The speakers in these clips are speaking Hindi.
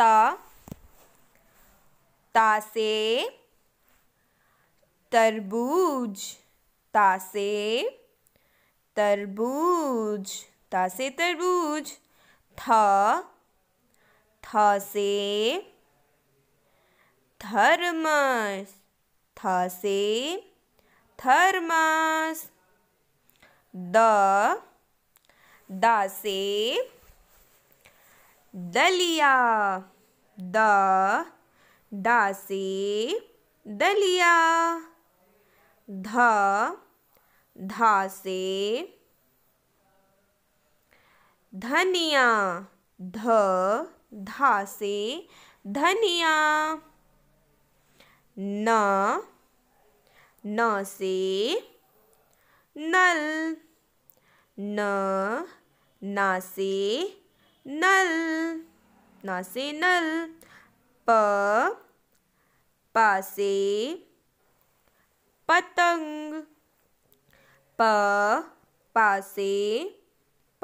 ता तासे तरबूज तासे तरबूज तासे तरबूज था था से थर्मस थ से थर्मस द दा से दलिया द दा से दलिया ध धा से धनिया ध धा से धनिया न न से नल न ना से नल ना से नल प पा से पतंग प पा से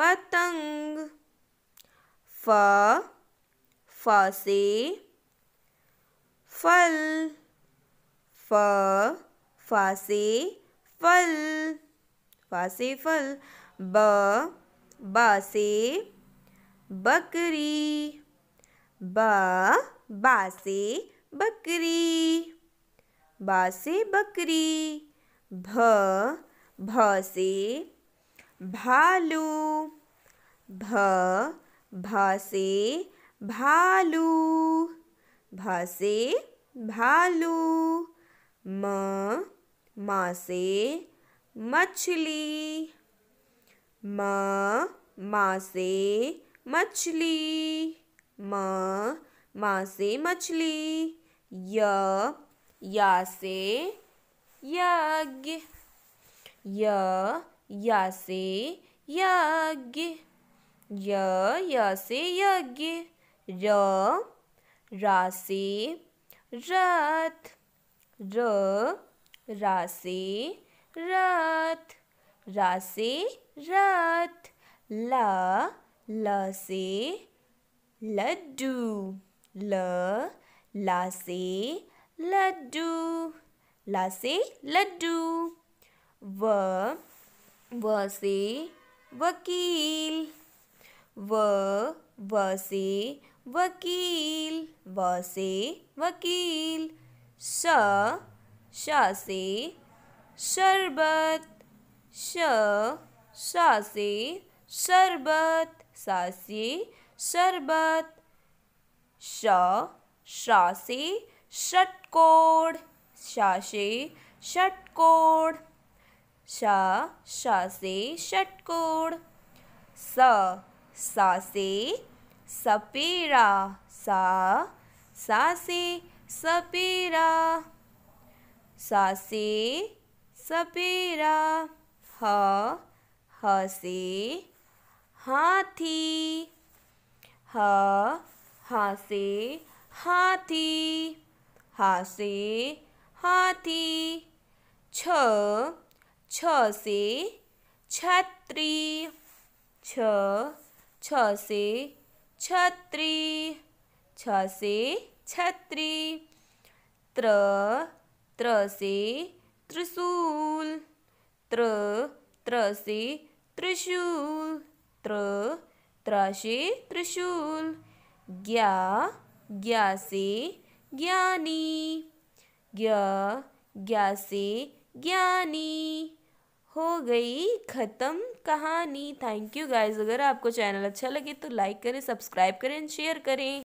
पतंग फ फ से फल फ फ से फल फ से फल ब ब से बकरी ब बा से बकरी बा से बकरी भ भ से भालू भ भा से भालू भा से भालू म मासे से मछली म मासे से मछली म माँ से मछली य या से यज्ञ य या से यज्ञ य या से यज्ञ र रा से रथ र रा से रथ रा से रथ ल ल से लड्डू ल ला से लड्डू ला से लड्डू व व से वकील व व से वकील व से वकील स श से शरबत श श से शरबत सासे शरबत श शासे षटकोण शासे षटकोण शा शासे षटकोण स सासे सपेरा सा सासे सपेरा सा सपेरा ह हसे हाथी ह हा, हा हाथी हासे हाथी छ छ से छत्री छ छ से छत्री छ से छत्री त्र त्र से त्रिशूल त्र त्र से त्रिशूल त्र त्राशे त्रिशूल ज्ञा ज्ञा से ज्ञानी ज्ञ ज्ञा से ज्ञानी हो गई ख़त्म कहानी थैंक यू गाइज अगर आपको चैनल अच्छा लगे तो लाइक करें सब्सक्राइब करें एंड शेयर करें